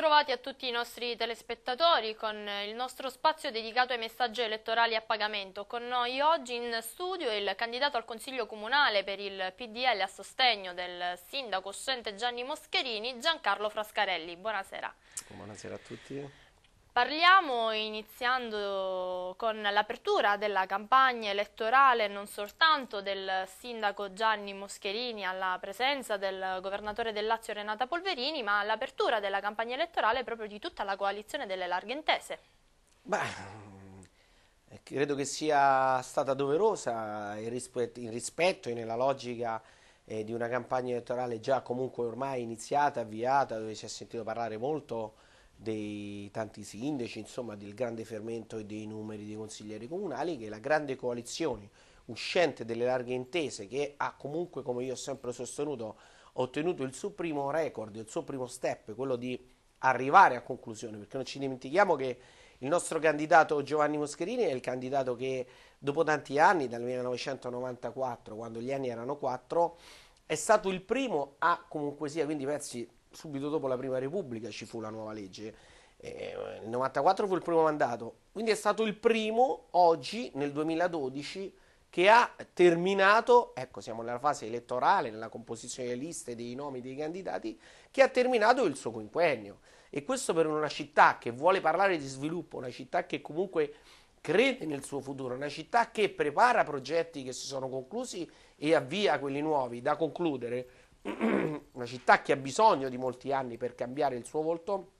bentrovati a tutti i nostri telespettatori con il nostro spazio dedicato ai messaggi elettorali a pagamento. Con noi oggi in studio il candidato al Consiglio Comunale per il PDL a sostegno del sindaco uscente Gianni Moscherini, Giancarlo Frascarelli. Buonasera. Buonasera a tutti. Parliamo iniziando con l'apertura della campagna elettorale non soltanto del sindaco Gianni Moscherini alla presenza del governatore del Lazio Renata Polverini ma l'apertura della campagna elettorale proprio di tutta la coalizione delle intese. Beh, credo che sia stata doverosa il rispetto, in rispetto e nella logica eh, di una campagna elettorale già comunque ormai iniziata, avviata, dove si è sentito parlare molto dei tanti sindaci, insomma del grande fermento e dei numeri dei consiglieri comunali, che la grande coalizione uscente delle larghe intese, che ha comunque, come io ho sempre sostenuto, ottenuto il suo primo record, il suo primo step, quello di arrivare a conclusione, perché non ci dimentichiamo che il nostro candidato Giovanni Moscherini è il candidato che dopo tanti anni, dal 1994, quando gli anni erano quattro, è stato il primo a comunque sia, quindi pensi subito dopo la prima repubblica ci fu la nuova legge, eh, il 94 fu il primo mandato, quindi è stato il primo oggi nel 2012 che ha terminato, ecco siamo nella fase elettorale, nella composizione delle liste, dei nomi dei candidati, che ha terminato il suo quinquennio. E questo per una città che vuole parlare di sviluppo, una città che comunque crede nel suo futuro, una città che prepara progetti che si sono conclusi e avvia quelli nuovi da concludere, una città che ha bisogno di molti anni per cambiare il suo volto,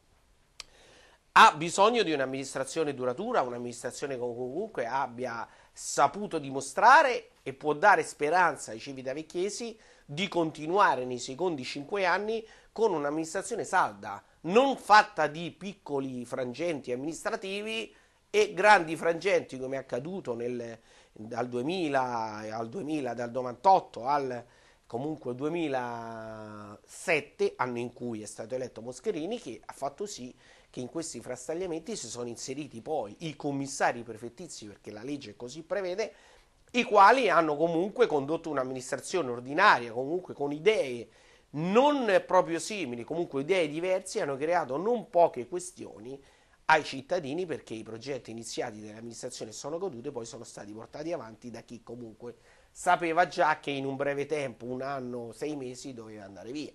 ha bisogno di un'amministrazione duratura, un'amministrazione che comunque abbia saputo dimostrare e può dare speranza ai civitavecchiesi di continuare nei secondi cinque anni con un'amministrazione salda, non fatta di piccoli frangenti amministrativi e grandi frangenti come è accaduto nel, dal 2000 al 2000, dal 98 al comunque 2007, anno in cui è stato eletto Moscherini, che ha fatto sì che in questi frastagliamenti si sono inseriti poi i commissari prefettizi, perché la legge così prevede, i quali hanno comunque condotto un'amministrazione ordinaria, comunque con idee non proprio simili, comunque idee diverse, hanno creato non poche questioni ai cittadini perché i progetti iniziati dall'amministrazione sono goduti e poi sono stati portati avanti da chi comunque sapeva già che in un breve tempo, un anno, sei mesi, doveva andare via.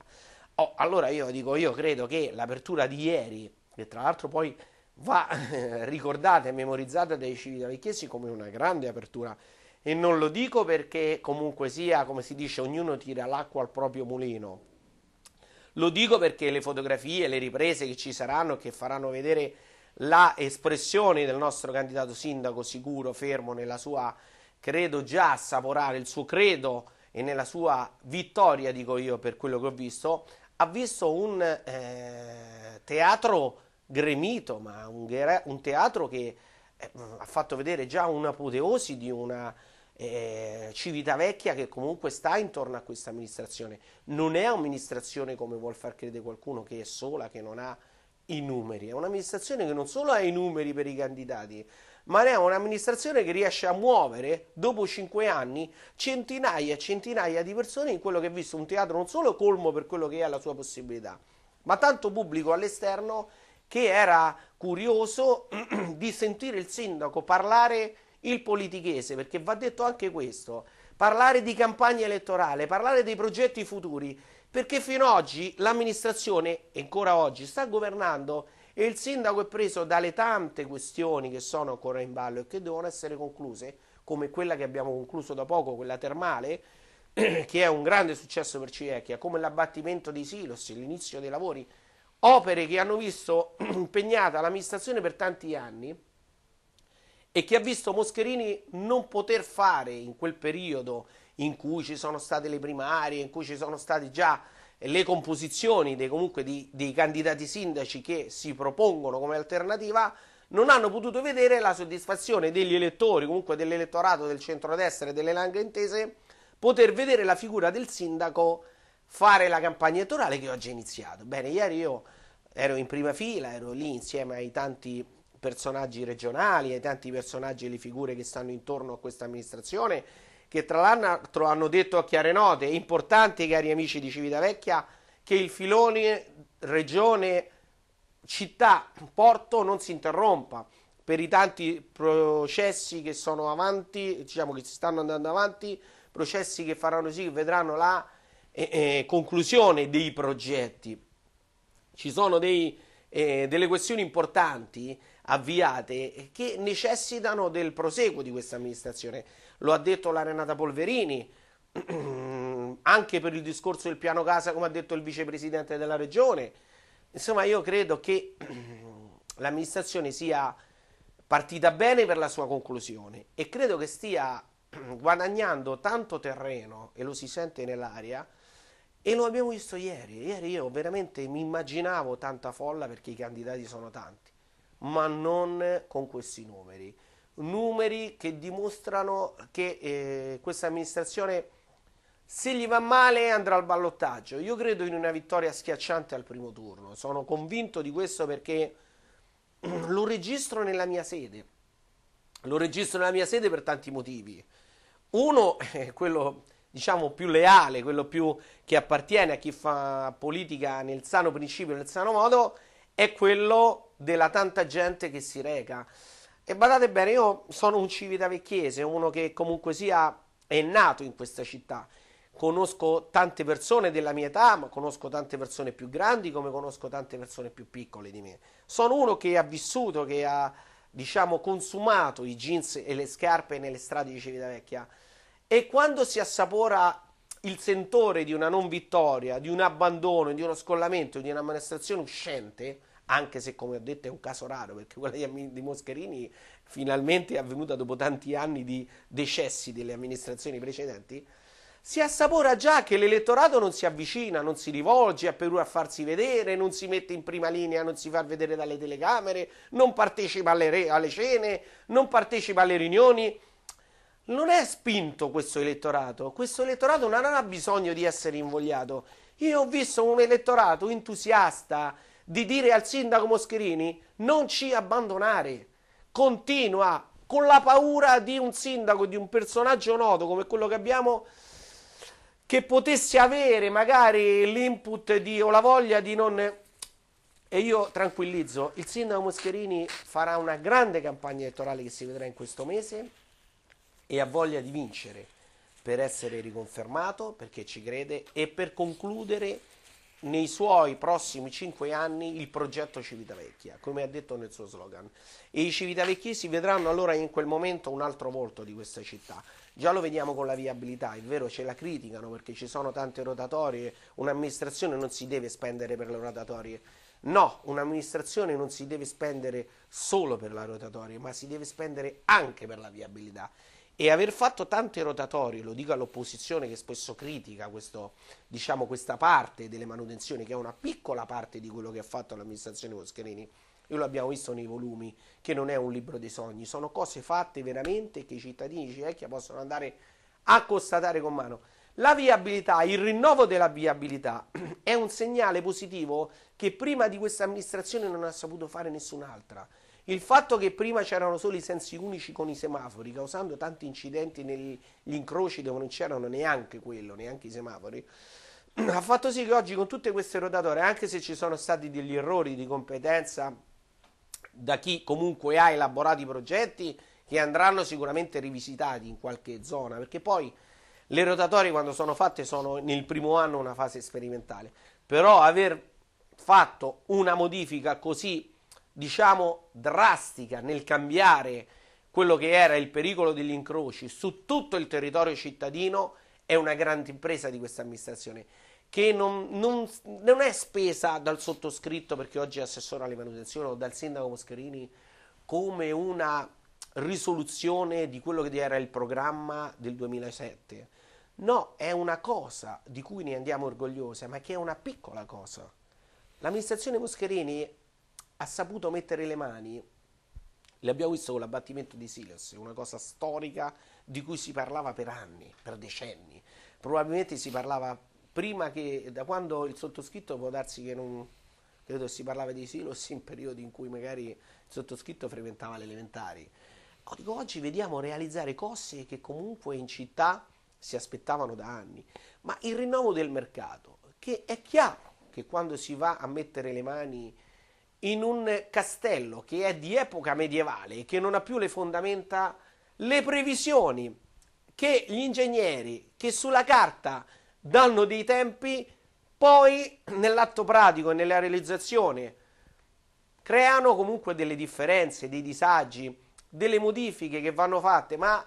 Oh, allora io dico, io credo che l'apertura di ieri, che tra l'altro poi va ricordata e memorizzata dai civitavecchiesi come una grande apertura, e non lo dico perché comunque sia, come si dice, ognuno tira l'acqua al proprio mulino, lo dico perché le fotografie, le riprese che ci saranno, che faranno vedere la espressione del nostro candidato sindaco sicuro, fermo nella sua credo già assaporare il suo credo e nella sua vittoria, dico io per quello che ho visto, ha visto un eh, teatro gremito, ma un, un teatro che eh, ha fatto vedere già un'apoteosi di una eh, Civitavecchia che comunque sta intorno a questa amministrazione. Non è un'amministrazione come vuol far credere qualcuno che è sola, che non ha i numeri, è un'amministrazione che non solo ha i numeri per i candidati, ma è un'amministrazione che riesce a muovere dopo cinque anni centinaia e centinaia di persone in quello che è visto un teatro non solo colmo per quello che è la sua possibilità, ma tanto pubblico all'esterno che era curioso di sentire il sindaco parlare il politichese, perché va detto anche questo, parlare di campagna elettorale, parlare dei progetti futuri perché fino ad oggi l'amministrazione, ancora oggi, sta governando e il sindaco è preso dalle tante questioni che sono ancora in ballo e che devono essere concluse, come quella che abbiamo concluso da poco, quella termale, che è un grande successo per Civecchia, come l'abbattimento dei silos, l'inizio dei lavori, opere che hanno visto impegnata l'amministrazione per tanti anni e che ha visto Moscherini non poter fare in quel periodo in cui ci sono state le primarie, in cui ci sono state già le composizioni dei, comunque di, dei candidati sindaci che si propongono come alternativa, non hanno potuto vedere la soddisfazione degli elettori, comunque dell'elettorato del centrodestra e delle langhe intese, poter vedere la figura del sindaco fare la campagna elettorale che oggi è iniziato. Bene, ieri io ero in prima fila, ero lì insieme ai tanti personaggi regionali, ai tanti personaggi e le figure che stanno intorno a questa amministrazione che tra l'altro hanno detto a chiare note, è importante cari amici di Civitavecchia che il filone regione città porto non si interrompa per i tanti processi che sono avanti, diciamo che si stanno andando avanti, processi che faranno sì che vedranno la eh, eh conclusione dei progetti. Ci sono dei, eh, delle questioni importanti avviate che necessitano del proseguo di questa amministrazione. Lo ha detto la Renata Polverini, anche per il discorso del piano casa, come ha detto il vicepresidente della regione. Insomma, io credo che l'amministrazione sia partita bene per la sua conclusione e credo che stia guadagnando tanto terreno e lo si sente nell'aria e lo abbiamo visto ieri. Ieri io veramente mi immaginavo tanta folla perché i candidati sono tanti ma non con questi numeri. Numeri che dimostrano che eh, questa amministrazione, se gli va male, andrà al ballottaggio. Io credo in una vittoria schiacciante al primo turno. Sono convinto di questo perché lo registro nella mia sede. Lo registro nella mia sede per tanti motivi. Uno è quello diciamo più leale, quello più che appartiene a chi fa politica nel sano principio, nel sano modo, è quello della tanta gente che si reca. E badate bene, io sono un civitavecchiese, uno che comunque sia è nato in questa città. Conosco tante persone della mia età, ma conosco tante persone più grandi come conosco tante persone più piccole di me. Sono uno che ha vissuto, che ha diciamo consumato i jeans e le scarpe nelle strade di Civitavecchia e quando si assapora il sentore di una non vittoria, di un abbandono, di uno scollamento, di un'amministrazione amministrazione uscente, anche se come ho detto è un caso raro perché quella di Moscherini finalmente è avvenuta dopo tanti anni di decessi delle amministrazioni precedenti, si assapora già che l'elettorato non si avvicina, non si rivolge a Perù a farsi vedere, non si mette in prima linea, non si fa vedere dalle telecamere, non partecipa alle, re, alle cene, non partecipa alle riunioni. Non è spinto questo elettorato, questo elettorato non ha bisogno di essere invogliato. Io ho visto un elettorato entusiasta, di dire al sindaco Moscherini non ci abbandonare, continua con la paura di un sindaco, di un personaggio noto come quello che abbiamo, che potesse avere magari l'input di, o la voglia di non... E io tranquillizzo, il sindaco Moscherini farà una grande campagna elettorale che si vedrà in questo mese e ha voglia di vincere per essere riconfermato perché ci crede e per concludere nei suoi prossimi cinque anni il progetto Civitavecchia, come ha detto nel suo slogan. E i civitavecchiesi vedranno allora in quel momento un altro volto di questa città. Già lo vediamo con la viabilità, è vero, ce la criticano perché ci sono tante rotatorie, un'amministrazione non si deve spendere per le rotatorie. No, un'amministrazione non si deve spendere solo per la rotatoria, ma si deve spendere anche per la viabilità e aver fatto tante rotatorie, lo dico all'opposizione che spesso critica questo, diciamo, questa parte delle manutenzioni, che è una piccola parte di quello che ha fatto l'amministrazione Moscherini, noi lo abbiamo visto nei volumi, che non è un libro dei sogni, sono cose fatte veramente che i cittadini di Civecchia possono andare a constatare con mano. La viabilità, il rinnovo della viabilità è un segnale positivo che prima di questa amministrazione non ha saputo fare nessun'altra. Il fatto che prima c'erano solo i sensi unici con i semafori, causando tanti incidenti negli incroci dove non c'erano neanche quello, neanche i semafori, ha fatto sì che oggi con tutte queste rotatorie, anche se ci sono stati degli errori di competenza da chi comunque ha elaborato i progetti, che andranno sicuramente rivisitati in qualche zona, perché poi le rotatorie quando sono fatte sono nel primo anno una fase sperimentale, però aver fatto una modifica così diciamo, drastica nel cambiare quello che era il pericolo degli incroci su tutto il territorio cittadino è una grande impresa di questa amministrazione che non, non, non, è spesa dal sottoscritto perché oggi è assessore alle manutenzioni o dal sindaco Moscherini come una risoluzione di quello che era il programma del 2007 no, è una cosa di cui ne andiamo orgogliosi ma che è una piccola cosa l'amministrazione Moscherini ha saputo mettere le mani. L'abbiamo visto con l'abbattimento di Silos, una cosa storica di cui si parlava per anni, per decenni. Probabilmente si parlava prima che, da quando il sottoscritto può darsi che non, credo si parlava di Silos in periodi in cui magari il sottoscritto frequentava le elementari. Ecco, oggi vediamo realizzare cose che comunque in città si aspettavano da anni, ma il rinnovo del mercato, che è chiaro che quando si va a mettere le mani in un castello che è di epoca medievale e che non ha più le fondamenta, le previsioni che gli ingegneri che sulla carta danno dei tempi, poi nell'atto pratico e nella realizzazione creano comunque delle differenze, dei disagi, delle modifiche che vanno fatte, ma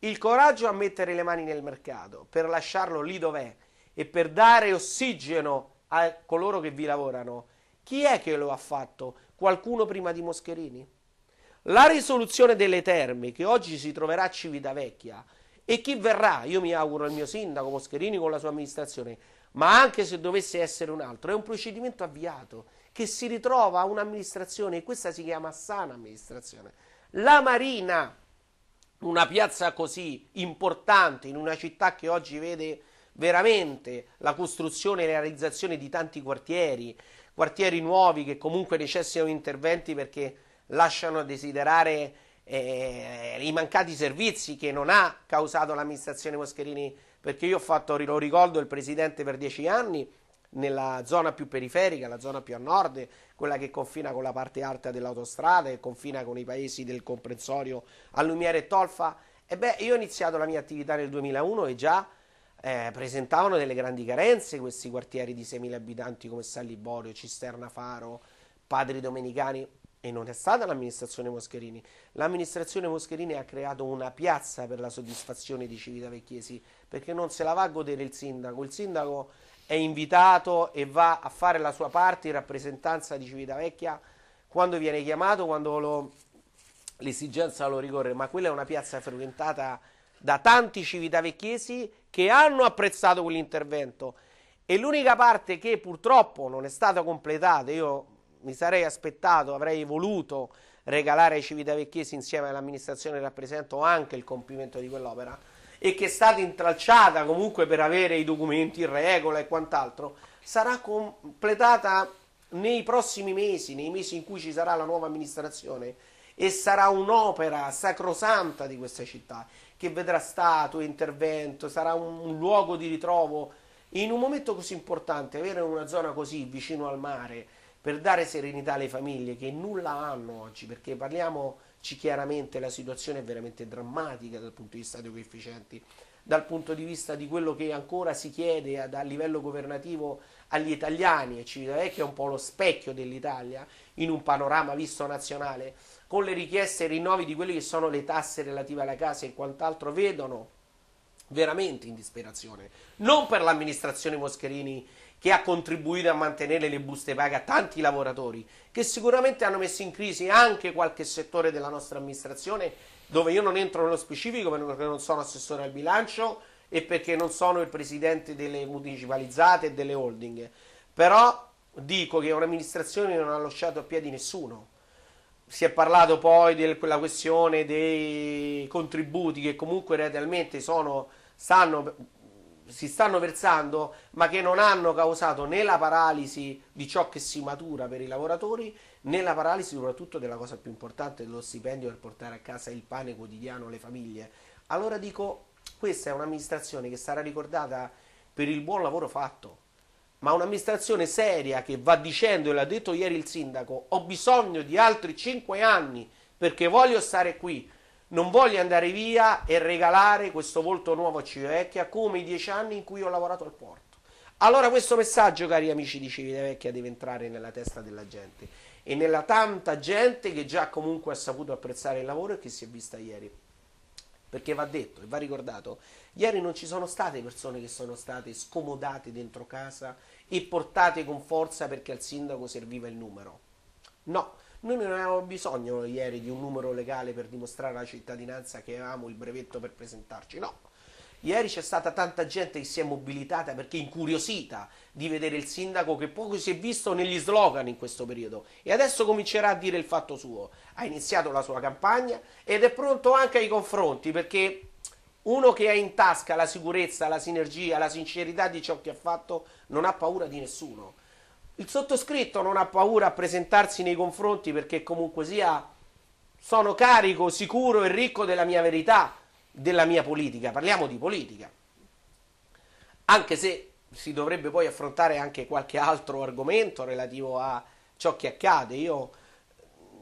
il coraggio a mettere le mani nel mercato, per lasciarlo lì dov'è e per dare ossigeno a coloro che vi lavorano chi è che lo ha fatto? Qualcuno prima di Moscherini? La risoluzione delle terme che oggi si troverà a Civitavecchia e chi verrà, io mi auguro il mio sindaco Moscherini con la sua amministrazione, ma anche se dovesse essere un altro, è un procedimento avviato che si ritrova a un'amministrazione e questa si chiama sana amministrazione. La Marina, una piazza così importante in una città che oggi vede veramente la costruzione e la realizzazione di tanti quartieri, quartieri nuovi che comunque necessitano interventi perché lasciano a desiderare eh, i mancati servizi che non ha causato l'amministrazione Moscherini, perché io ho fatto, lo ricordo, il presidente per dieci anni nella zona più periferica, la zona più a nord, quella che confina con la parte alta dell'autostrada, e confina con i paesi del comprensorio Allumiere e Tolfa. E beh, io ho iniziato la mia attività nel 2001 e già eh, presentavano delle grandi carenze questi quartieri di 6.000 abitanti come San Liborio, Cisterna Faro, Padri Domenicani e non è stata l'amministrazione Moscherini. L'amministrazione Moscherini ha creato una piazza per la soddisfazione di Civitavecchiesi perché non se la va a godere il sindaco. Il sindaco è invitato e va a fare la sua parte in rappresentanza di Civitavecchia quando viene chiamato, quando lo, l'esigenza lo ricorre, ma quella è una piazza frequentata da tanti civitavecchiesi che hanno apprezzato quell'intervento e l'unica parte che purtroppo non è stata completata, io mi sarei aspettato, avrei voluto regalare ai Civitavecchiesi insieme all'amministrazione che rappresento anche il compimento di quell'opera e che è stata intralciata comunque per avere i documenti in regola e quant'altro, sarà completata nei prossimi mesi, nei mesi in cui ci sarà la nuova amministrazione e sarà un'opera sacrosanta di questa città che vedrà statue, intervento, sarà un, un luogo di ritrovo. In un momento così importante, avere una zona così vicino al mare per dare serenità alle famiglie che nulla hanno oggi, perché parliamoci chiaramente, la situazione è veramente drammatica dal punto di vista dei coefficienti dal punto di vista di quello che ancora si chiede a, a livello governativo agli italiani e Civitavecchia è un po' lo specchio dell'Italia in un panorama visto nazionale con le richieste e rinnovi di quelle che sono le tasse relative alla casa e quant'altro, vedono veramente in disperazione. Non per l'amministrazione Moscherini che ha contribuito a mantenere le buste paga a tanti lavoratori, che sicuramente hanno messo in crisi anche qualche settore della nostra amministrazione, dove io non entro nello specifico perché non sono assessore al bilancio e perché non sono il presidente delle municipalizzate e delle holding. Però dico che un'amministrazione non ha lasciato a piedi nessuno si è parlato poi della questione dei contributi che comunque realmente sono, stanno, si stanno versando, ma che non hanno causato né la paralisi di ciò che si matura per i lavoratori, né la paralisi soprattutto della cosa più importante, dello stipendio per portare a casa il pane quotidiano alle famiglie. Allora dico, questa è un'amministrazione che sarà ricordata per il buon lavoro fatto ma un'amministrazione seria che va dicendo, e l'ha detto ieri il sindaco, ho bisogno di altri 5 anni perché voglio stare qui, non voglio andare via e regalare questo volto nuovo a Civitavecchia come i 10 anni in cui ho lavorato al porto. Allora questo messaggio, cari amici di Civitavecchia, deve entrare nella testa della gente e nella tanta gente che già comunque ha saputo apprezzare il lavoro e che si è vista ieri perché va detto e va ricordato, ieri non ci sono state persone che sono state scomodate dentro casa e portate con forza perché al sindaco serviva il numero. No, noi non avevamo bisogno ieri di un numero legale per dimostrare alla cittadinanza che avevamo il brevetto per presentarci, no. Ieri c'è stata tanta gente che si è mobilitata perché incuriosita di vedere il sindaco che poco si è visto negli slogan in questo periodo e adesso comincerà a dire il fatto suo. Ha iniziato la sua campagna ed è pronto anche ai confronti perché uno che ha in tasca la sicurezza, la sinergia, la sincerità di ciò che ha fatto non ha paura di nessuno. Il sottoscritto non ha paura a presentarsi nei confronti perché comunque sia sono carico, sicuro e ricco della mia verità della mia politica, parliamo di politica, anche se si dovrebbe poi affrontare anche qualche altro argomento relativo a ciò che accade. Io,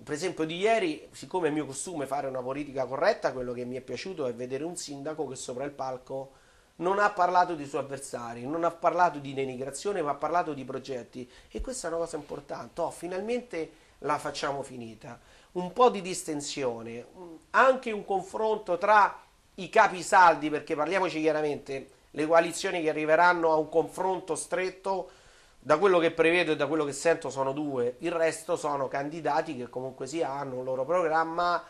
per esempio, di ieri, siccome è mio costume fare una politica corretta, quello che mi è piaciuto è vedere un sindaco che sopra il palco non ha parlato di suoi avversari, non ha parlato di denigrazione, ma ha parlato di progetti. E questa è una cosa importante. Oh, finalmente la facciamo finita. Un po' di distensione, anche un confronto tra i capisaldi, perché parliamoci chiaramente, le coalizioni che arriveranno a un confronto stretto, da quello che prevedo e da quello che sento sono due, il resto sono candidati che comunque si hanno un loro programma,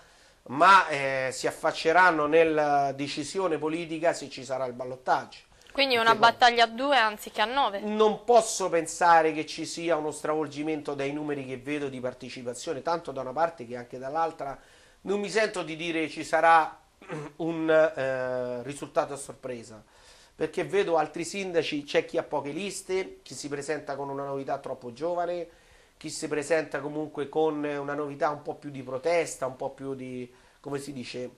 ma eh, si affacceranno nella eh, decisione politica se ci sarà il ballottaggio. Quindi una battaglia a due anziché a nove. Non posso pensare che ci sia uno stravolgimento dai numeri che vedo di partecipazione, tanto da una parte che anche dall'altra. Non mi sento di dire ci sarà un eh, risultato a sorpresa perché vedo altri sindaci, c'è chi ha poche liste, chi si presenta con una novità troppo giovane, chi si presenta comunque con una novità un po' più di protesta, un po' più di, come si dice,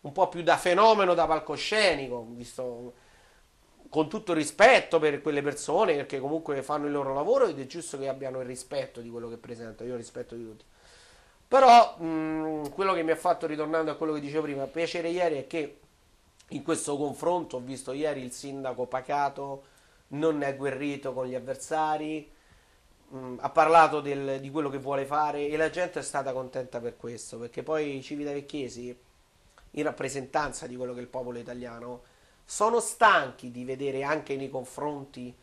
un po' più da fenomeno, da palcoscenico, visto, con tutto rispetto per quelle persone, perché comunque fanno il loro lavoro ed è giusto che abbiano il rispetto di quello che presentano, io rispetto di tutti. Però mh, mm, quello che mi ha fatto, ritornando a quello che dicevo prima, piacere ieri è che in questo confronto ho visto ieri il sindaco pacato, non è guerrito con gli avversari, mh, mm, ha parlato del, di quello che vuole fare e la gente è stata contenta per questo, perché poi i vecchiesi in rappresentanza di quello che è il popolo italiano, sono stanchi di vedere anche nei confronti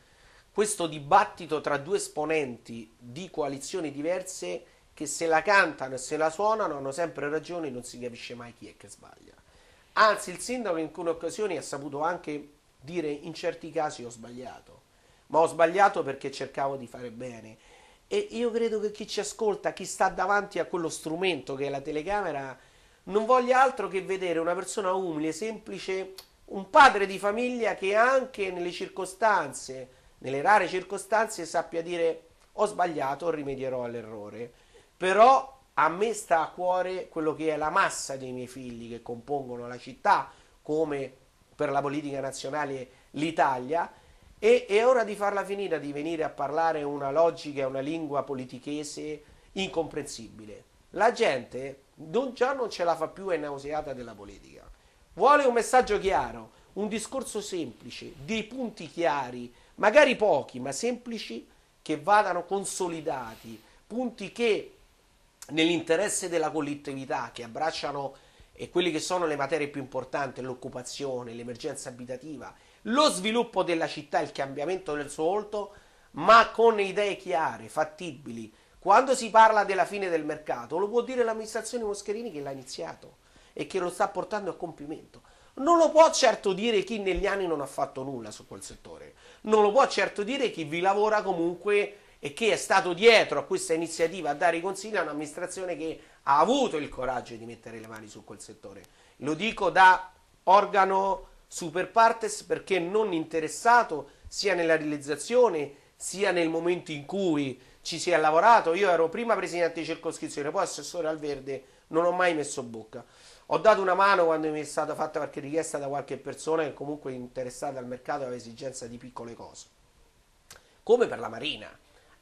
questo dibattito tra due esponenti di coalizioni diverse che se la cantano e se la suonano hanno sempre ragione e non si capisce mai chi è che sbaglia. Anzi, il sindaco in alcune occasioni ha saputo anche dire in certi casi ho sbagliato, ma ho sbagliato perché cercavo di fare bene. E io credo che chi ci ascolta, chi sta davanti a quello strumento che è la telecamera, non voglia altro che vedere una persona umile, semplice, un padre di famiglia che anche nelle circostanze, nelle rare circostanze, sappia dire ho sbagliato, rimedierò all'errore però a me sta a cuore quello che è la massa dei miei figli che compongono la città, come per la politica nazionale l'Italia, e è ora di farla finita di venire a parlare una logica e una lingua politichese incomprensibile. La gente già non ce la fa più, è nauseata della politica. Vuole un messaggio chiaro, un discorso semplice, dei punti chiari, magari pochi ma semplici, che vadano consolidati, punti che nell'interesse della collettività che abbracciano e quelle che sono le materie più importanti, l'occupazione, l'emergenza abitativa, lo sviluppo della città, il cambiamento del suo volto, ma con idee chiare, fattibili. Quando si parla della fine del mercato, lo può dire l'amministrazione Moscherini che l'ha iniziato e che lo sta portando a compimento. Non lo può certo dire chi negli anni non ha fatto nulla su quel settore, non lo può certo dire chi vi lavora comunque e che è stato dietro a questa iniziativa a dare i consigli a un'amministrazione che ha avuto il coraggio di mettere le mani su quel settore. Lo dico da organo super partes perché non interessato sia nella realizzazione sia nel momento in cui ci si è lavorato. Io ero prima presidente di circoscrizione, poi assessore al verde, non ho mai messo bocca. Ho dato una mano quando mi è stata fatta qualche richiesta da qualche persona che comunque è interessata al mercato e aveva esigenza di piccole cose. Come per la Marina,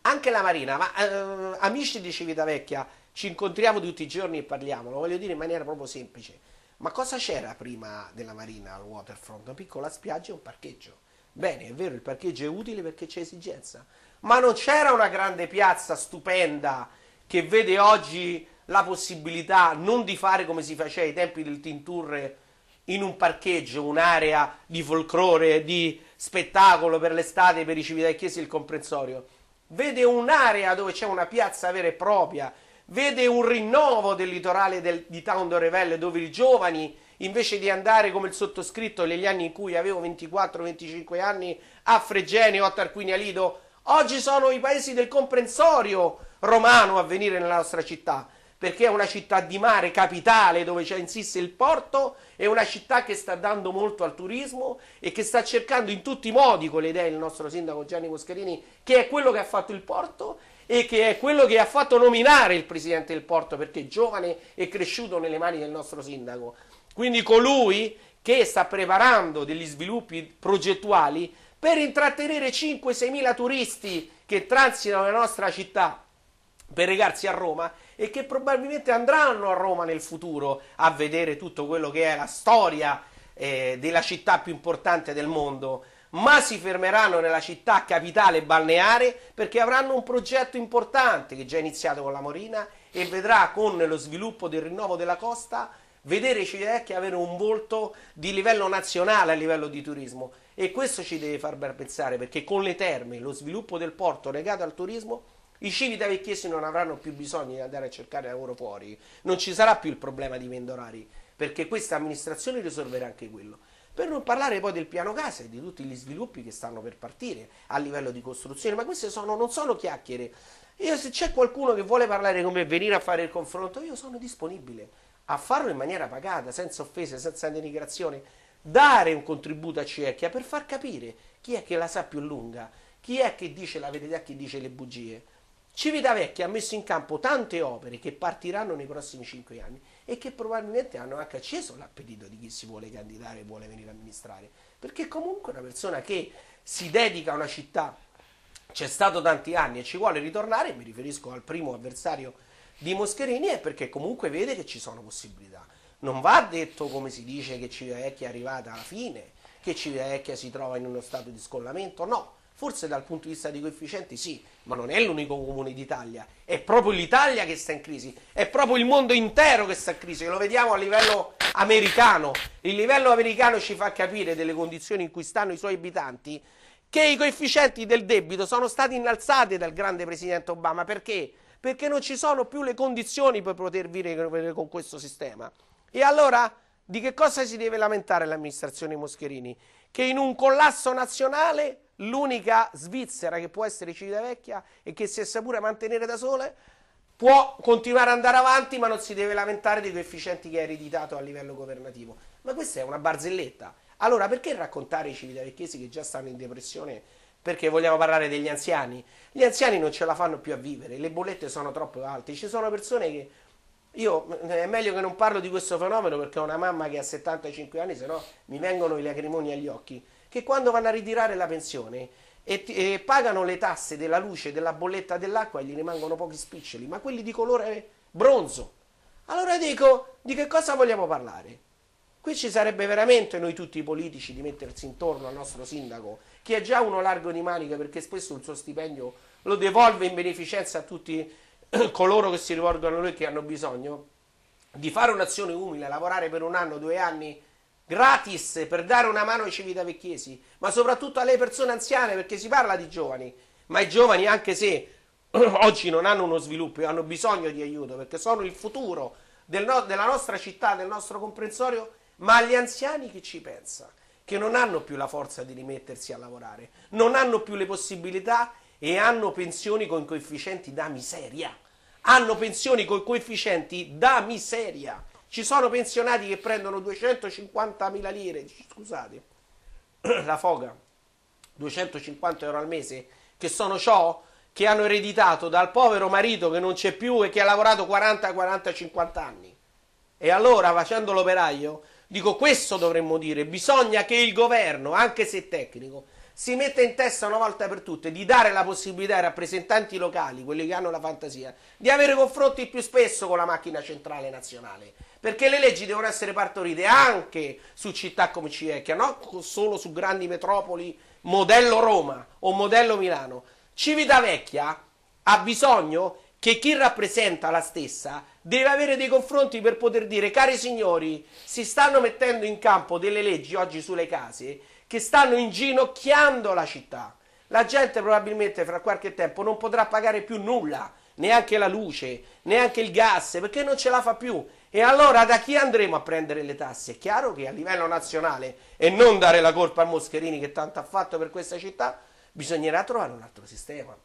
anche la Marina, ma eh, amici di Civitavecchia, ci incontriamo tutti i giorni e parliamo, lo voglio dire in maniera proprio semplice. Ma cosa c'era prima della Marina al waterfront? Una piccola spiaggia e un parcheggio. Bene, è vero, il parcheggio è utile perché c'è esigenza, ma non c'era una grande piazza stupenda che vede oggi la possibilità non di fare come si faceva ai tempi del Tinturre in un parcheggio, un'area di folklore, di spettacolo per l'estate, per i civitavecchiesi e il comprensorio vede un'area dove c'è una piazza vera e propria, vede un rinnovo del litorale del, di Town Revelle dove i giovani invece di andare come il sottoscritto negli anni in cui avevo 24-25 anni a Fregene o a Tarquinia Lido, oggi sono i paesi del comprensorio romano a venire nella nostra città perché è una città di mare, capitale, dove c'è insiste il porto, è una città che sta dando molto al turismo e che sta cercando in tutti i modi, con le idee del nostro sindaco Gianni Moscarini, che è quello che ha fatto il porto e che è quello che ha fatto nominare il presidente del porto, perché è giovane e cresciuto nelle mani del nostro sindaco. Quindi colui che sta preparando degli sviluppi progettuali per intrattenere 5-6 mila turisti che transitano la nostra città per recarsi a Roma e che probabilmente andranno a Roma nel futuro a vedere tutto quello che è la storia eh, della città più importante del mondo, ma si fermeranno nella città capitale balneare perché avranno un progetto importante che già è iniziato con la Morina e vedrà con lo sviluppo del rinnovo della costa vedere Civitavecchia avere un volto di livello nazionale a livello di turismo e questo ci deve far ben pensare perché con le terme, lo sviluppo del porto legato al turismo i civi da vecchiesi non avranno più bisogno di andare a cercare lavoro fuori, non ci sarà più il problema di vendorari, perché questa amministrazione risolverà anche quello. Per non parlare poi del piano casa e di tutti gli sviluppi che stanno per partire a livello di costruzione, ma queste sono, non sono chiacchiere. Io se c'è qualcuno che vuole parlare con me venire a fare il confronto, io sono disponibile a farlo in maniera pagata, senza offese, senza denigrazione, dare un contributo a Cecchia per far capire chi è che la sa più lunga, chi è che dice la verità e chi dice le bugie. Civitavecchia ha messo in campo tante opere che partiranno nei prossimi cinque anni e che probabilmente hanno anche acceso l'appetito di chi si vuole candidare e vuole venire a amministrare, perché comunque una persona che si dedica a una città, c'è stato tanti anni e ci vuole ritornare, mi riferisco al primo avversario di Moscherini, è perché comunque vede che ci sono possibilità. Non va detto come si dice che Civitavecchia è arrivata alla fine, che Civitavecchia si trova in uno stato di scollamento, no, forse dal punto di vista dei coefficienti sì, ma non è l'unico comune d'Italia, è proprio l'Italia che sta in crisi, è proprio il mondo intero che sta in crisi, lo vediamo a livello americano, il livello americano ci fa capire delle condizioni in cui stanno i suoi abitanti, che i coefficienti del debito sono stati innalzati dal grande presidente Obama, perché? Perché non ci sono più le condizioni per poter vivere con questo sistema. E allora di che cosa si deve lamentare l'amministrazione Moscherini? Che in un collasso nazionale l'unica Svizzera che può essere Civitavecchia e che si è saputa mantenere da sole, può continuare ad andare avanti, ma non si deve lamentare dei coefficienti che ha ereditato a livello governativo. Ma questa è una barzelletta. Allora, perché raccontare i civitavecchesi che già stanno in depressione? Perché vogliamo parlare degli anziani? Gli anziani non ce la fanno più a vivere, le bollette sono troppo alte. Ci sono persone che. Io è meglio che non parlo di questo fenomeno perché ho una mamma che ha 75 anni, se no mi vengono i lacrimoni agli occhi che quando vanno a ritirare la pensione e, e pagano le tasse della luce, della bolletta dell'acqua e gli rimangono pochi spiccioli, ma quelli di colore bronzo. Allora dico, di che cosa vogliamo parlare? Qui ci sarebbe veramente noi tutti i politici di mettersi intorno al nostro sindaco, che è già uno largo di manica perché spesso il suo stipendio lo devolve in beneficenza a tutti coloro che si rivolgono a noi che hanno bisogno, di fare un'azione umile, lavorare per un anno, due anni gratis per dare una mano ai civitavecchiesi, ma soprattutto alle persone anziane, perché si parla di giovani, ma i giovani, anche se oggi non hanno uno sviluppo, hanno bisogno di aiuto, perché sono il futuro del no- della nostra città, del nostro comprensorio, ma agli anziani che ci pensa, che non hanno più la forza di rimettersi a lavorare, non hanno più le possibilità e hanno pensioni con coefficienti da miseria. Hanno pensioni con coefficienti da miseria. Ci sono pensionati che prendono 250.000 lire, scusate, la foga, 250 euro al mese, che sono ciò che hanno ereditato dal povero marito che non c'è più e che ha lavorato 40, 40, 50 anni. E allora, facendo l'operaio, dico questo dovremmo dire, bisogna che il governo, anche se tecnico, si metta in testa una volta per tutte di dare la possibilità ai rappresentanti locali, quelli che hanno la fantasia, di avere confronti più spesso con la macchina centrale nazionale perché le leggi devono essere partorite anche su città come Civecchia, non solo su grandi metropoli modello Roma o modello Milano. Civitavecchia ha bisogno che chi rappresenta la stessa deve avere dei confronti per poter dire cari signori, si stanno mettendo in campo delle leggi oggi sulle case che stanno inginocchiando la città. La gente probabilmente fra qualche tempo non potrà pagare più nulla, neanche la luce, neanche il gas, perché non ce la fa più, e allora da chi andremo a prendere le tasse? È chiaro che a livello nazionale, e non dare la colpa a Moscherini che tanto ha fatto per questa città, bisognerà trovare un altro sistema.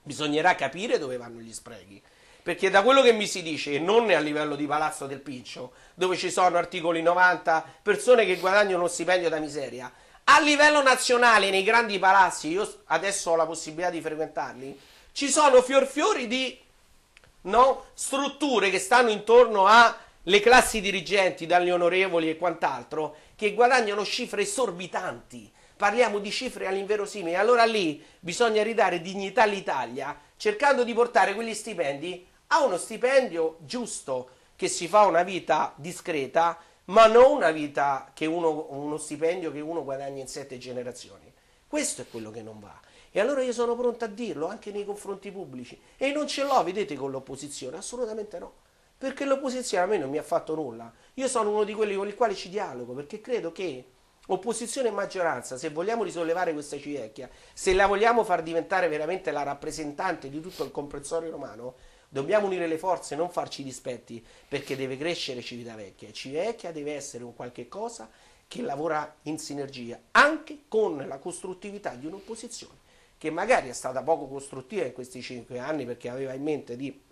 Bisognerà capire dove vanno gli sprechi. Perché da quello che mi si dice, e non a livello di Palazzo del Piccio, dove ci sono articoli 90, persone che guadagnano uno stipendio da miseria, a livello nazionale, nei grandi palazzi, io adesso ho la possibilità di frequentarli, ci sono fior fiori di no? strutture che stanno intorno alle classi dirigenti, dagli onorevoli e quant'altro, che guadagnano cifre esorbitanti. Parliamo di cifre all'inverosimile. Allora lì bisogna ridare dignità all'Italia cercando di portare quegli stipendi a uno stipendio giusto, che si fa una vita discreta, ma non una vita che uno, uno stipendio che uno guadagna in sette generazioni. Questo è quello che non va. E allora io sono pronto a dirlo anche nei confronti pubblici. E non ce l'ho, vedete, con l'opposizione, assolutamente no. Perché l'opposizione a me non mi ha fatto nulla. Io sono uno di quelli con i quali ci dialogo, perché credo che opposizione e maggioranza, se vogliamo risollevare questa Civecchia, se la vogliamo far diventare veramente la rappresentante di tutto il comprensorio romano, dobbiamo unire le forze, e non farci dispetti, perché deve crescere Civitavecchia. Civecchia deve essere un qualche cosa che lavora in sinergia, anche con la costruttività di un'opposizione che magari è stata poco costruttiva in questi cinque anni perché aveva in mente di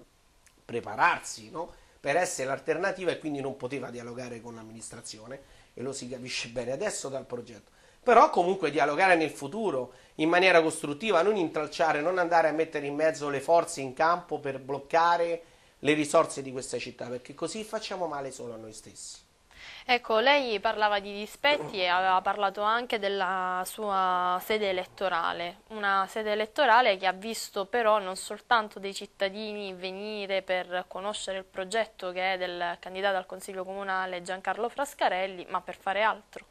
prepararsi no? per essere l'alternativa e quindi non poteva dialogare con l'amministrazione e lo si capisce bene adesso dal progetto. Però comunque dialogare nel futuro in maniera costruttiva, non intralciare, non andare a mettere in mezzo le forze in campo per bloccare le risorse di questa città, perché così facciamo male solo a noi stessi. Ecco, lei parlava di dispetti e aveva parlato anche della sua sede elettorale, una sede elettorale che ha visto però non soltanto dei cittadini venire per conoscere il progetto che è del candidato al Consiglio Comunale Giancarlo Frascarelli, ma per fare altro.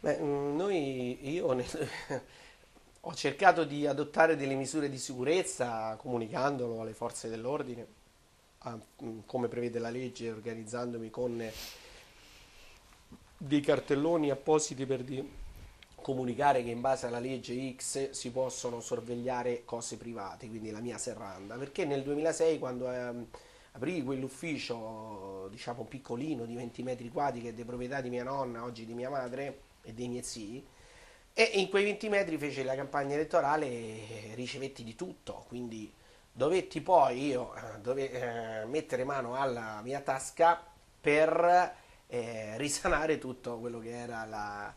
Beh, mm, noi, io ho cercato di adottare delle misure di sicurezza comunicandolo alle forze dell'ordine, mm, come prevede la legge, organizzandomi con dei cartelloni appositi per comunicare che in base alla legge X si possono sorvegliare cose private, quindi la mia serranda, perché nel 2006 quando ehm, aprì quell'ufficio, diciamo piccolino, di 20 metri quadri, che è di proprietà di mia nonna, oggi di mia madre e dei miei zii, e in quei 20 metri feci la campagna elettorale e ricevetti di tutto, quindi dovetti poi io eh, dove, eh, mettere mano alla mia tasca per eh, risanare tutto quello che era la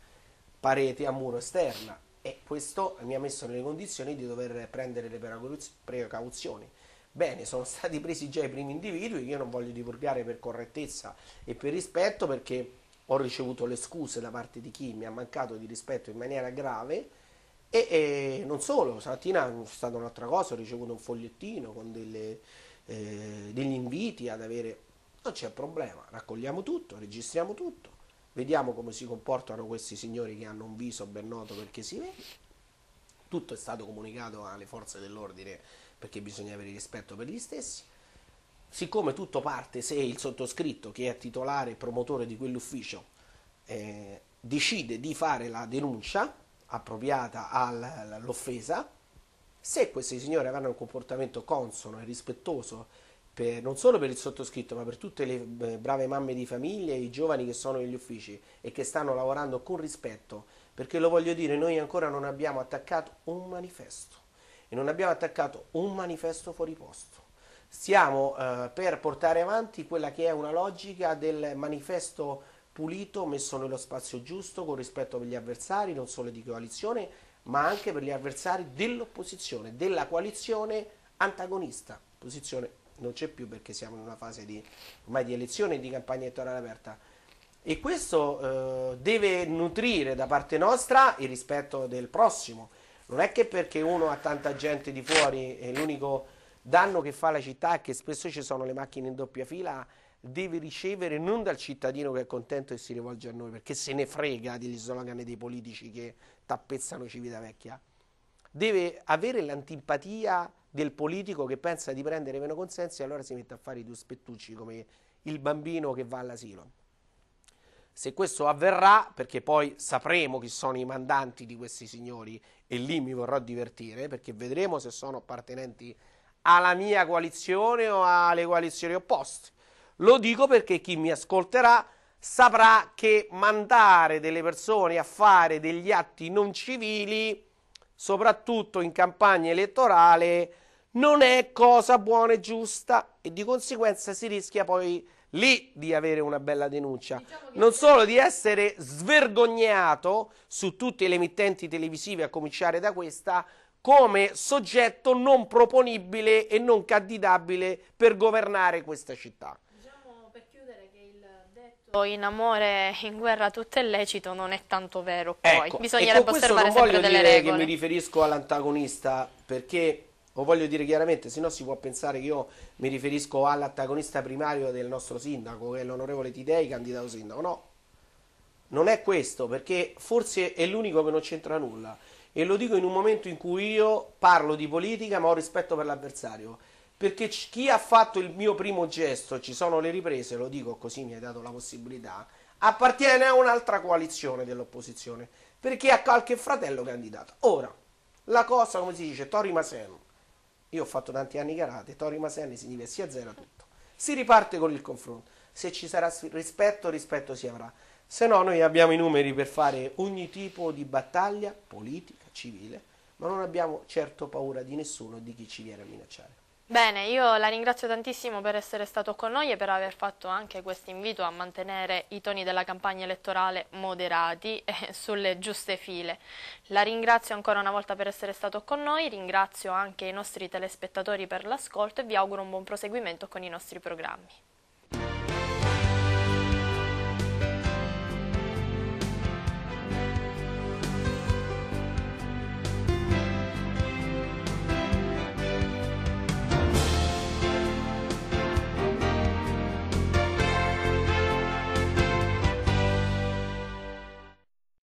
parete a muro esterna e questo mi ha messo nelle condizioni di dover prendere le precauzioni. Bene, sono stati presi già i primi individui, io non voglio divulgare per correttezza e per rispetto perché ho ricevuto le scuse da parte di chi mi ha mancato di rispetto in maniera grave e, e non solo, stamattina è stata un'altra cosa, ho ricevuto un fogliettino con delle, eh, degli inviti ad avere non certo, c'è problema, raccogliamo tutto, registriamo tutto, vediamo come si comportano questi signori che hanno un viso ben noto perché si vede. Tutto è stato comunicato alle forze dell'ordine perché bisogna avere rispetto per gli stessi. Siccome tutto parte se il sottoscritto, che è titolare e promotore di quell'ufficio, eh, decide di fare la denuncia appropriata all'offesa, se questi signori avranno un comportamento consono e rispettoso per, non solo per il sottoscritto, ma per tutte le eh, brave mamme di famiglia e i giovani che sono negli uffici e che stanno lavorando con rispetto, perché lo voglio dire, noi ancora non abbiamo attaccato un manifesto e non abbiamo attaccato un manifesto fuori posto. Stiamo eh, per portare avanti quella che è una logica del manifesto pulito, messo nello spazio giusto, con rispetto per gli avversari, non solo di coalizione, ma anche per gli avversari dell'opposizione, della coalizione antagonista, posizione non c'è più perché siamo in una fase di, ormai di elezione e di campagna elettorale aperta. E questo eh, deve nutrire da parte nostra il rispetto del prossimo. Non è che perché uno ha tanta gente di fuori e l'unico danno che fa la città è che spesso ci sono le macchine in doppia fila, deve ricevere non dal cittadino che è contento e si rivolge a noi, perché se ne frega degli slogan dei politici che tappezzano Civitavecchia. Deve avere l'antipatia del politico che pensa di prendere meno consensi e allora si mette a fare i due spettucci come il bambino che va all'asilo. Se questo avverrà, perché poi sapremo chi sono i mandanti di questi signori e lì mi vorrò divertire, perché vedremo se sono appartenenti alla mia coalizione o alle coalizioni opposte. Lo dico perché chi mi ascolterà saprà che mandare delle persone a fare degli atti non civili, soprattutto in campagna elettorale, non è cosa buona e giusta e di conseguenza si rischia poi lì di avere una bella denuncia, diciamo non solo di essere svergognato su tutte le emittenti televisive, a cominciare da questa, come soggetto non proponibile e non candidabile per governare questa città. Diciamo per chiudere che il detto in amore, in guerra tutto è lecito, non è tanto vero poi, ecco, bisognerebbe osservare sempre delle regole. non voglio dire che mi riferisco all'antagonista, perché lo voglio dire chiaramente, se no si può pensare che io mi riferisco all'antagonista primario del nostro sindaco, che è l'onorevole Tidei, candidato sindaco. No, non è questo, perché forse è l'unico che non c'entra nulla. E lo dico in un momento in cui io parlo di politica ma ho rispetto per l'avversario. Perché chi ha fatto il mio primo gesto, ci sono le riprese, lo dico così, mi hai dato la possibilità, appartiene a un'altra coalizione dell'opposizione, perché ha qualche fratello candidato. Ora, la cosa, come si dice, Tori Maseno, io ho fatto tanti anni karate, Tori Maselli si diversia zero tutto. Si riparte con il confronto. Se ci sarà rispetto, rispetto si avrà. Se no, noi abbiamo i numeri per fare ogni tipo di battaglia politica, civile, ma non abbiamo certo paura di nessuno e di chi ci viene a minacciare. Bene, io la ringrazio tantissimo per essere stato con noi e per aver fatto anche questo invito a mantenere i toni della campagna elettorale moderati e sulle giuste file. La ringrazio ancora una volta per essere stato con noi, ringrazio anche i nostri telespettatori per l'ascolto e vi auguro un buon proseguimento con i nostri programmi.